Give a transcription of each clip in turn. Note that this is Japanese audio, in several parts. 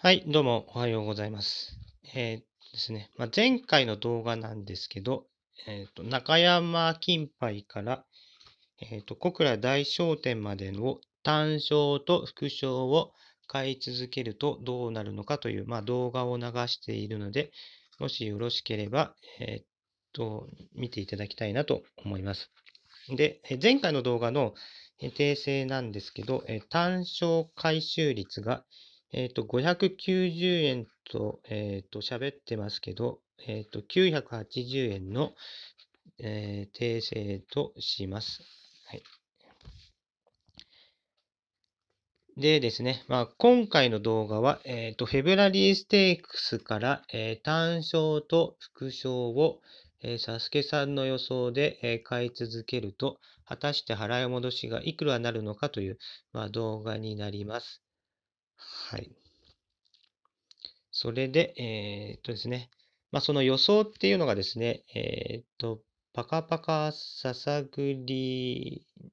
はい、どうもおはようございます。えー、ですね、まあ、前回の動画なんですけど、えーと、中山金杯から、えーと、小倉大商店までの単勝と副賞を買い続けるとどうなるのかという、まあ、動画を流しているので、もしよろしければ、えーと、見ていただきたいなと思います。で、前回の動画の訂正なんですけど、単勝回収率がえっ、ー、と、590円と、えっ、ー、と、喋ってますけど、えっ、ー、と、980円の、えー、訂正とします。はい。でですね、まあ、今回の動画は、えっ、と、フェブラリーステークスから、え単勝と副賞を、えサスケさんの予想で、え買い続けると、果たして払い戻しがいくらなるのかという、まあ、動画になります。はい。それで、えー、っとですね、まあ、その予想っていうのがですね、えー、っと、パカパカささぐりっ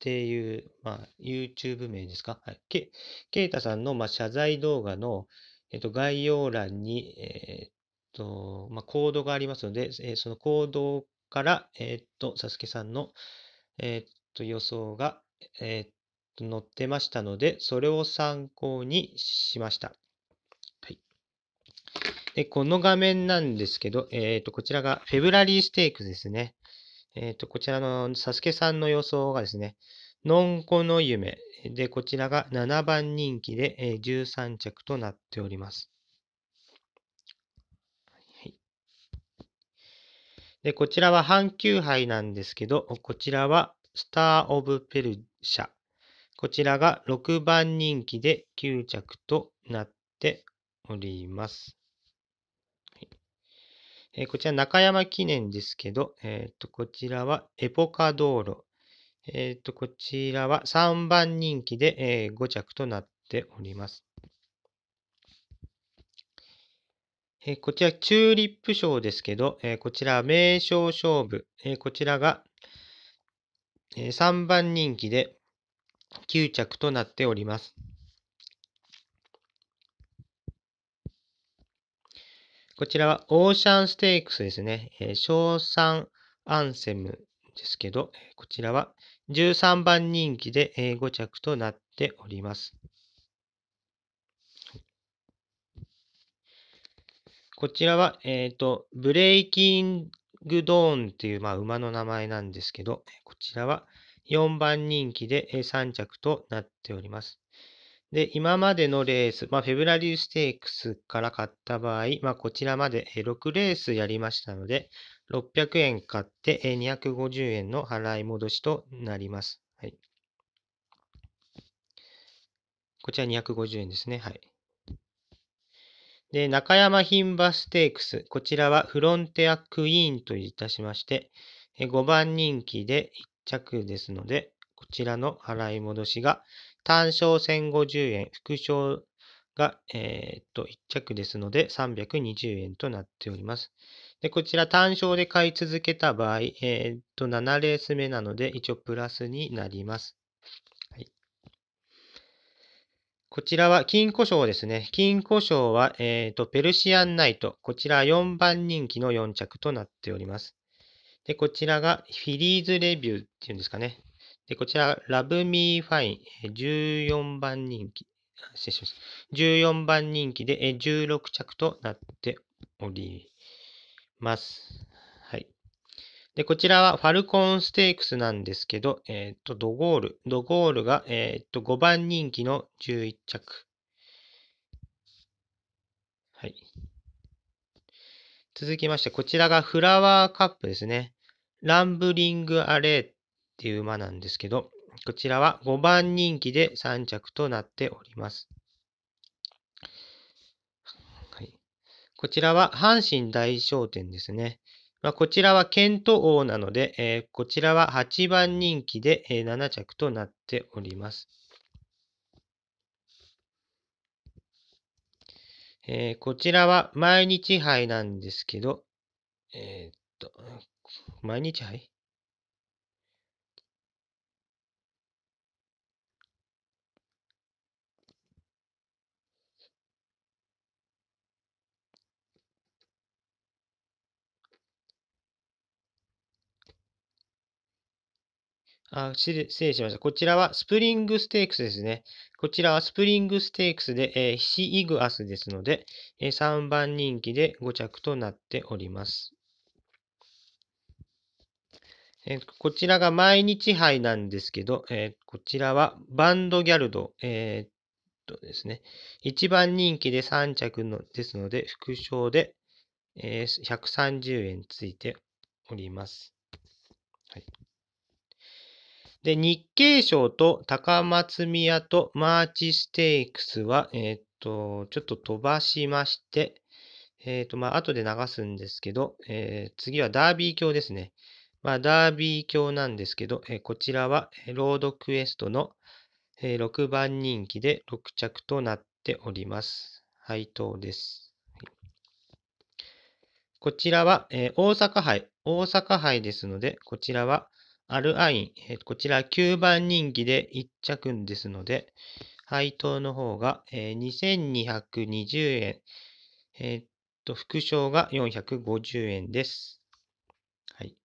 ていう、まあ、YouTube 名ですか。はい。ケケイタさんの、まあ、謝罪動画の、えっと、概要欄に、えー、っと、まあ、コードがありますので、えー、そのコードから、えー、っと、サスケさんの、えっと、予想が、えっ載ってましたので、それを参考にしました。はい。で、この画面なんですけど、えっ、ー、と、こちらがフェブラリーステークですね。えっ、ー、と、こちらのサスケさんの予想がですね、のんこの夢。で、こちらが7番人気で、えー、13着となっております。はい、で、こちらは阪急杯なんですけど、こちらはスター・オブ・ペルシャ。こちらが6番人気で9着となっております。えこちら中山記念ですけど、えー、と、こちらはエポカ道路。えー、と、こちらは3番人気で、えー、5着となっております。えこちらチューリップ賞ですけど、えこちら名称勝負。えこちらが、え3番人気で9着となっております。こちらはオーシャンステークスですね。えー、賞賛アンセムですけど、こちらは13番人気で5着となっております。こちらは、えっ、ー、と、ブレイキングドーンっていう、まあ、馬の名前なんですけど、こちらは4番人気で3着となっております。で、今までのレース、まあ、フェブラリーステークスから買った場合、まあ、こちらまで6レースやりましたので、600円買って250円の払い戻しとなります。はい。こちら250円ですね。はい。で、中山ンバステークス。こちらはフロンテアクイーンといたしまして、5番人気で着ですので、こちらの払い戻しが単勝1050円、副賞が、えー、っと1着ですので320円となっております。で、こちら単勝で買い続けた場合、えー、っと7レース目なので一応プラスになります。はい、こちらは金庫賞ですね。金庫賞は、えー、っとペルシアンナイト。こちら4番人気の4着となっております。で、こちらがフィリーズレビューっていうんですかね。で、こちら、ラブミーファイン14番人気。失礼します。14番人気で16着となっております。はい。で、こちらはファルコンステークスなんですけど、えっ、ー、と、ドゴール。ドゴールが、えっ、ー、と、5番人気の11着。はい。続きまして、こちらがフラワーカップですね。ランブリングアレーっていう馬なんですけど、こちらは5番人気で3着となっております。はい、こちらは阪神大商店ですね。まあ、こちらはケント王なので、えー、こちらは8番人気で7着となっております。えー、こちらは毎日杯なんですけど、えー、っと、毎日杯あ、失礼しました。こちらはスプリングステークスですね。こちらはスプリングステークスで、えー、ヒシイグアスですので、えー、3番人気で5着となっております。えー、こちらが毎日杯なんですけど、えー、こちらはバンドギャルド、えーとですね、1番人気で3着のですので、副賞で、えー、130円ついております。で、日経賞と高松宮とマーチステークスは、えっと、ちょっと飛ばしまして、えっと、まあ、後で流すんですけど、えー、次はダービー卿ですね。まあ、ダービー卿なんですけど、えー、こちらは、ロードクエストの、えー、6番人気で6着となっております。配当です。こちらは、えー、大阪杯、大阪杯ですので、こちらは、R アイン、こちら9番人気で1着ですので、配当の方が、えー、2220円、えー、っと、副賞が450円です。はい。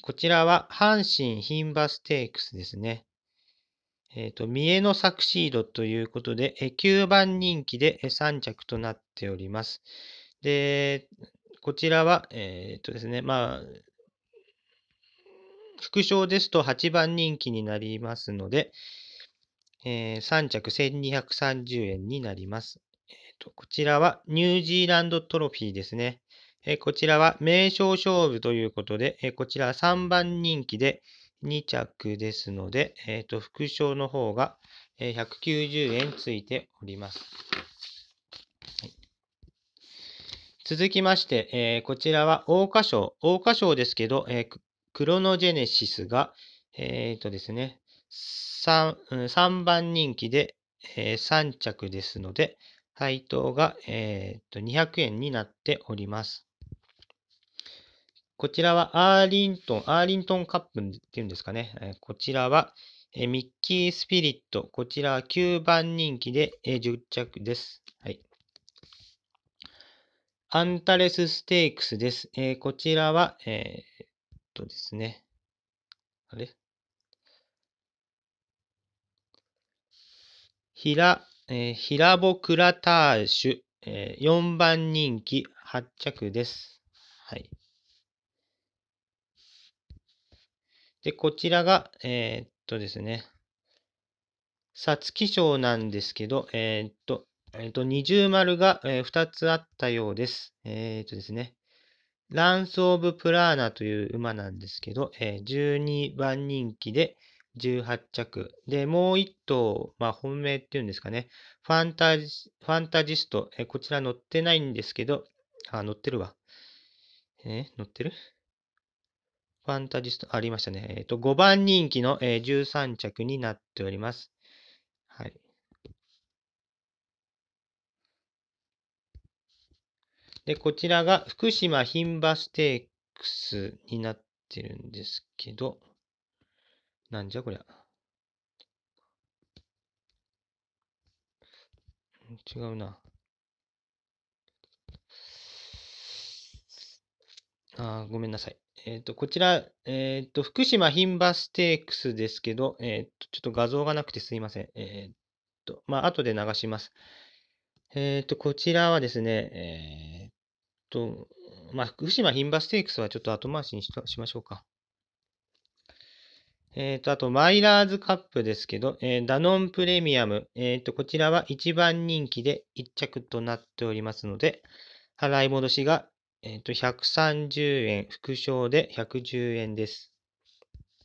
こちらは阪神牝馬ステークスですね。えっ、ー、と、三重のサクシードということで、え9番人気で3着となっております。で、こちらは、えっ、ー、とですね、まあ、副賞ですと8番人気になりますので、えー、3着1230円になります。えーと、こちらはニュージーランドトロフィーですね。えー、こちらは名称勝負ということで、えー、こちら3番人気で2着ですので、えーと、副賞の方が190円ついております。続きまして、えー、こちらは桜花賞。桜花賞ですけど、えー、クロノジェネシスが、えっ、とですね3、3番人気で、えー、3着ですので、配当が、えっ、ー、と200円になっております。こちらはアーリントン、アーリントンカップっていうんですかね。えこちらは、えミッキースピリット。こちらは9番人気で、え10着です。はい。アンタレスステークスです。えこちらは、えーとですね、あれ平、ラ、えー、ヒボクラターシュ、えー、4番人気発着です。はい。で、こちらが、えー、っとですね、皐月賞なんですけど、えー、っと、えー、っと、二重丸が、えー、2つあったようです。えー、っとですね、ランス・オブ・プラーナという馬なんですけど、えー、12番人気で18着。で、もう1頭、まあ、本命っていうんですかね、ファンタジファンタジスト、えー、こちら乗ってないんですけど、あ、乗ってるわ。えー、乗ってるファンタジスト、ありましたね。えっ、ー、と、5番人気の、えー、13着になっております。で、こちらが福島牝馬ステークスになってるんですけど、なんじゃこりゃ。違うな。あごめんなさい。えっ、ー、と、こちら、えっ、ー、と、福島牝馬ステークスですけど、えっ、ー、と、ちょっと画像がなくてすいません。えっ、と、まあ、後で流します。えっ、と、こちらはですね、えーと、まあ、福島牝馬ステークスはちょっと後回しにし ましょうか。えっ、ー、と、あと、マイラーズカップですけど、えー、ダノンプレミアム。えっ、ー、と、こちらは1番人気で1着となっておりますので、払い戻しが、えっ、と、130円、副賞で110円です。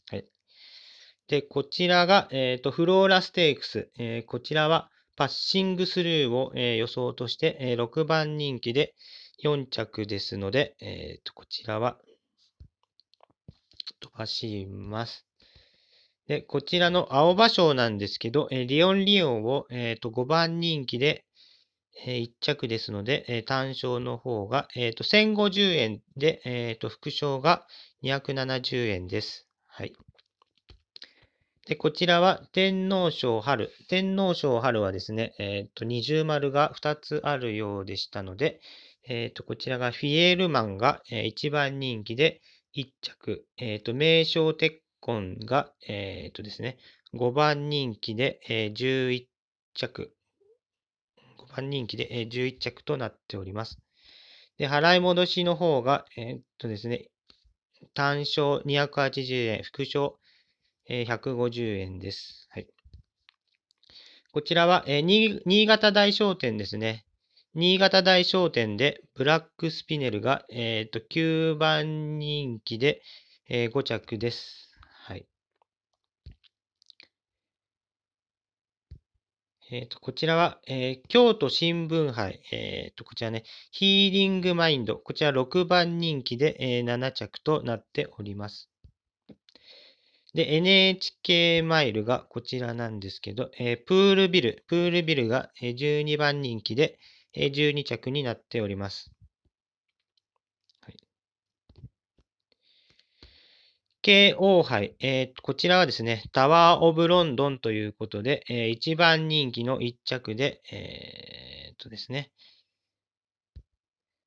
はい。で、こちらが、えっ、と、フローラステークス。えこちらは、パッシングスルーを、え予想として、え6番人気で、4着ですので、えっ、ー、と、こちらは飛ばします。で、こちらの青葉賞なんですけど、えー、リオンリオンを、えー、と5番人気で、えー、1着ですので、えー、単賞の方が、えー、と1050円で、えー、と副賞が270円です。はい。で、こちらは天皇賞春。天皇賞春はですね、えっ、ー、と、二重丸が2つあるようでしたので、えっ、ー、と、こちらがフィエールマンが、え1番人気で1着。えっ、ー、と、名称鉄痕が、えっ、ー、とですね、5番人気で、え11着。5番人気で、え11着となっております。で、払い戻しの方が、えっとですね、単勝280円、副賞150円です。はい。こちらは、え新潟大商店ですね。新潟大商店でブラックスピネルが、えー、と9番人気で、えー、5着です。はい。えっ、ー、と、こちらは、えー、京都新聞杯、えっ、ー、と、こちらね、ヒーリングマインド、こちら6番人気で、えー、7着となっております。で、NHK マイルがこちらなんですけど、えー、プールビル、プールビルが12番人気で、12着になっております。はい、KO 杯、えー、こちらはですね、タワー・オブ・ロンドンということで、えー、一番人気の1着で、えー、っとですね、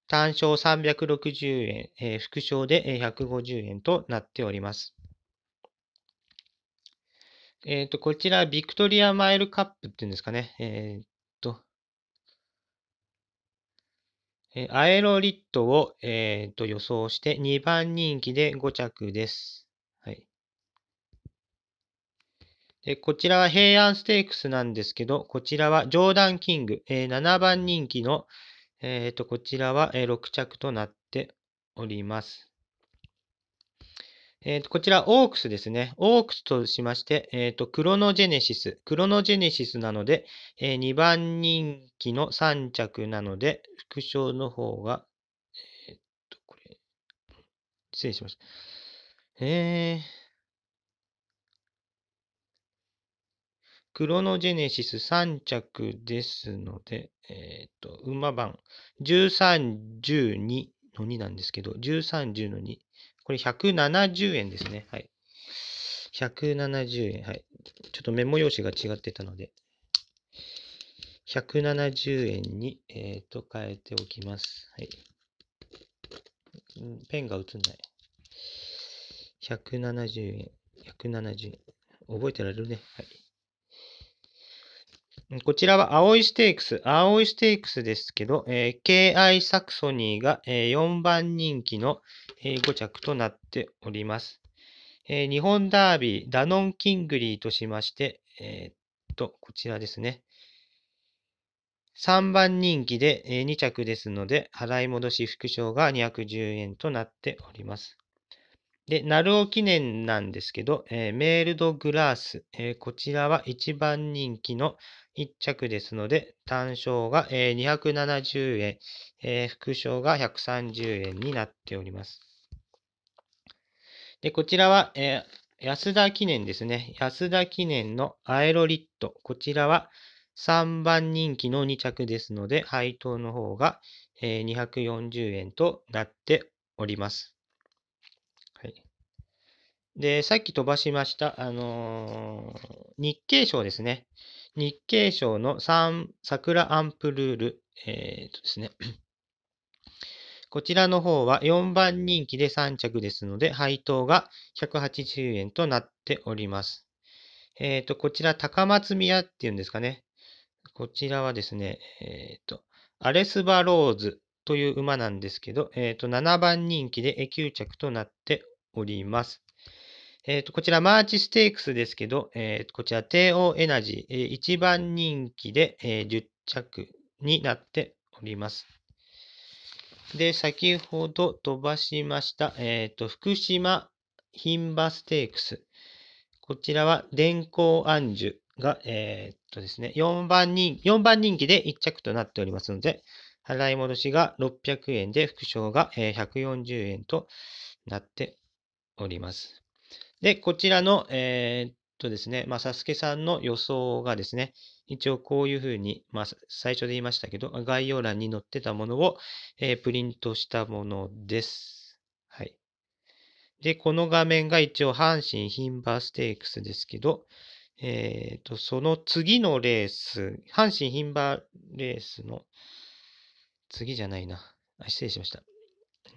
単勝360円、えー、副賞で150円となっております。えっ、と、こちら、ビクトリアマイルカップっていうんですかね。えー、えアエロリットを、えー、と予想して2番人気で5着です。はい。でこちらは平安ステークスなんですけど、こちらはジョーダンキング、えー、7番人気の、えっ、ー、と、こちらは、え6着となっております。えー、と、こちら、オークスですね。オークスとしまして、えー、と、クロノジェネシス。クロノジェネシスなので、えー、2番人気の3着なので、副賞の方が、えっ、と、これ、失礼しました。えー、クロノジェネシス3着ですので、えっ、と、馬番13、12の2なんですけど、13、10の2。これ170円ですね。はい。170円。はい。ちょっとメモ用紙が違ってたので。170円に、えっ、ー、と、変えておきます。はい。ペンが映んない。170円。170円。覚えてられるね。はい。こちらは青いステークス。青いステークスですけど、えー、KI サクソニーが、えー、4番人気の、え5着となっております。え日本ダービー、ダノン・キングリーとしまして、えー、っと、こちらですね。3番人気で2着ですので、払い戻し副賞が210円となっております。で、ナルオ記念なんですけど、えー、メールドグラース、えー、こちらは1番人気の1着ですので、単勝が、えー、270円、え副賞が130円になっております。で、こちらは、えー、安田記念ですね。安田記念のアエロリット。こちらは3番人気の2着ですので、配当の方が、えー、240円となっております。はい。で、さっき飛ばしました、あのー、日経賞ですね。日経賞の3、桜アンプルール、えー、っとですね。こちらの方は4番人気で3着ですので、配当が180円となっております。えっ、ー、と、こちら高松宮っていうんですかね。こちらはですね、えっ、ー、と、アレスバローズという馬なんですけど、えっ、ー、と、7番人気で9着となっております。えっ、と、こちらマーチステークスですけど、えっ、と、こちら帝王エナジー、え1番人気で、え10着になっております。で、先ほど飛ばしました、えっ、ー、と、福島牝馬ステークス。こちらは電光安寿が、えっ、ー、とですね、4番人、4番人気で1着となっておりますので、払い戻しが600円で、副賞が140円となっております。で、こちらの、えー、っとですね、まあ、サスケさんの予想がですね、一応こういうふうに、まあ、最初で言いましたけど、概要欄に載ってたものを、えー、プリントしたものです。はい。で、この画面が一応阪神ヒンバーステークスですけど、えっ、ー、と、その次のレース、阪神ヒンバーレースの、次じゃないな。失礼しました。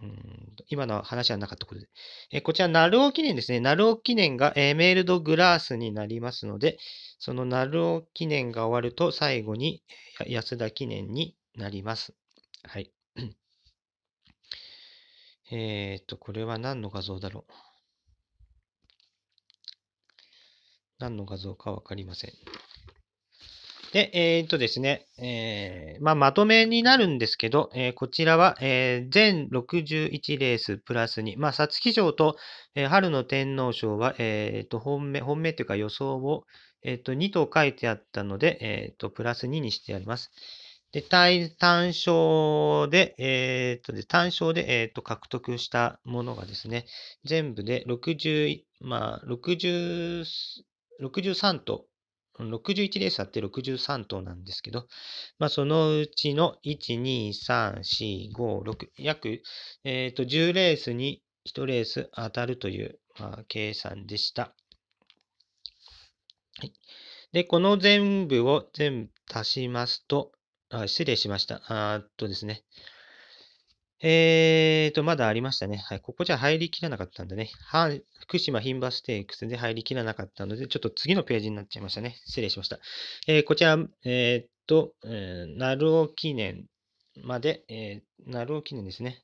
うん今の話はなかったことで。えこちら、ナルオ記念ですね。ナルオ記念が、えメールドグラスになりますので、そのナルオ記念が終わると最後に安田記念になります。はい。えー、っと、これは何の画像だろう。何の画像かわかりません。で、えー、っとですね、えー、まあ、まとめになるんですけど、えー、こちらは、え全61レースプラス2、まあ、皐月賞と、え春の天皇賞は、えっと、本命、本命というか予想を、えっと、2と書いてあったので、えっと、プラス2にしてあります。で、単勝で、えっと、単勝で、えっと、獲得したものがですね、全部で60、まあ、60、63と、61レースあって63頭なんですけど、まあ、そのうちの1、2、3、4、5、6、約、えー、と10レースに1レース当たるという、まあ、計算でした。はい、で、この全部を全部足しますと、あ失礼しました。あっとですね。えーと、まだありましたね。はい。ここじゃ入りきらなかったんでね。福島牝馬ステークスで入りきらなかったので、ちょっと次のページになっちゃいましたね。失礼しました。えー、こちら、えー、っと、えー、鳴記念まで、えー、鳴記念ですね。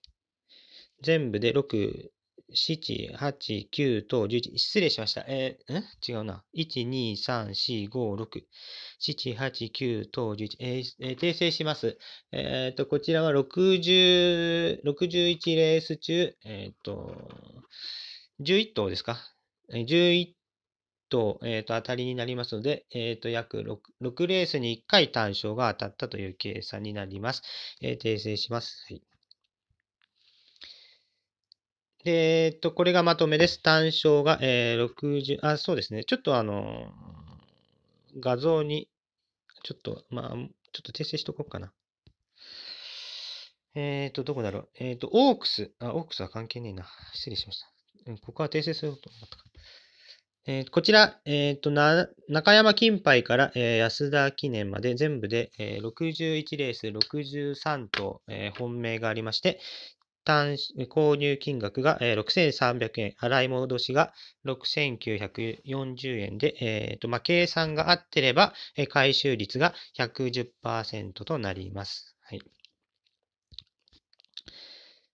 全部で6、7、8、9と11。失礼しました。えー、ん違うな。1、2、3、4、5、6。7、8、9と11。えー、訂正します。えっ、と、こちらは60、61レース中、えっ、と、11頭ですか ?11 頭、えっ、と、当たりになりますので、えっ、と、約 6, 6レースに1回単勝が当たったという計算になります。え訂正します。はい。で、えっと、これがまとめです。単勝が、えー、60、あ、そうですね。ちょっとあの、画像に、ちょっと、まあ、ちょっと訂正しとこうかな。えっ、と、どこだろう。えっ、と、オークス。あ、オークスは関係ねえな。失礼しました。うん、ここは訂正すると思ったか。えー、こちら、えっ、ー、とな、中山金杯から、えー、安田記念まで全部で、えー、61レース63と、えー、本命がありまして、単購入金額が6300円、洗い戻しが6940円で、えーとまあ、計算が合ってれば、回収率が110%となります。はい、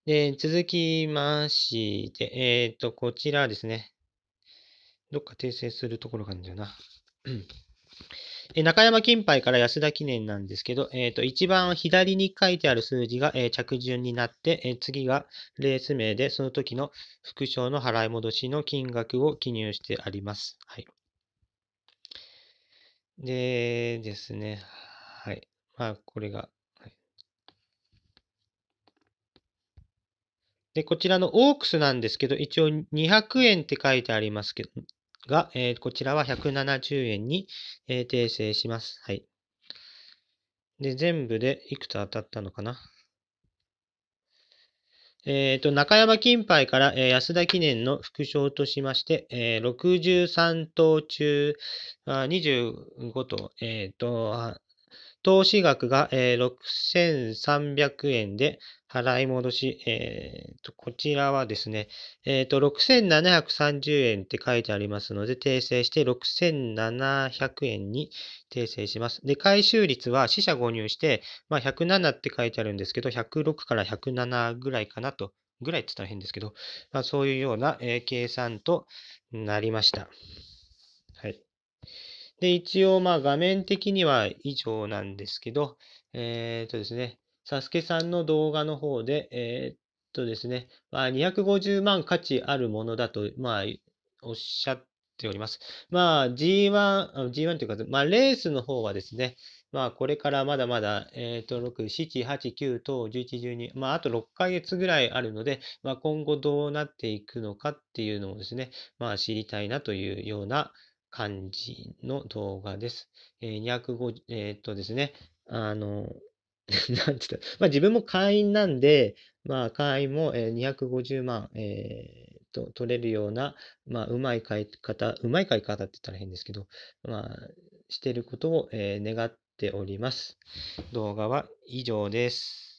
で続きまして、えーと、こちらですね。どっか訂正するところがあるんだよな。中山金杯から安田記念なんですけど、えっ、ー、と、一番左に書いてある数字が、えー、着順になって、えー、次がレース名で、その時の副賞の払い戻しの金額を記入してあります。はい。でですね、はい。まあ、これが。はい、で、こちらのオークスなんですけど、一応200円って書いてありますけど、が、えー、こちらは170円に、えー、訂正します。はい。で、全部でいくつ当たったのかなえっ、ー、と、中山金杯から、えー、安田記念の副賞としまして、えー、63頭中あ25頭、えっ、ー、と、投資額が、えー、6300円で払い戻し、えー、とこちらはですね、えーと、6730円って書いてありますので、訂正して6700円に訂正します。で、回収率は死者誤入して、まあ、107って書いてあるんですけど、106から107ぐらいかなと、ぐらいって言ったら変ですけど、まあ、そういうような、えー、計算となりました。で、一応、まあ、画面的には以上なんですけど、えっ、とですね、サスケさんの動画の方で、えっ、とですね、まあ、250万価値あるものだと、まあ、おっしゃっております。まあ、G1、G1 というか、まあ、レースの方はですね、まあ、これからまだまだ、えっ、と、6、7、8、9と11、12、まあ、あと6ヶ月ぐらいあるので、まあ、今後どうなっていくのかっていうのをですね、まあ、知りたいなというような、感じの動画です。えー、250、えー、っとですね、あの、なんった、まあ自分も会員なんで、まあ会員も、えー、250万、えー、と取れるような、まあうまい買い方、うまい買い方って言ったら変ですけど、まあしてることを、えー、願っております。動画は以上です。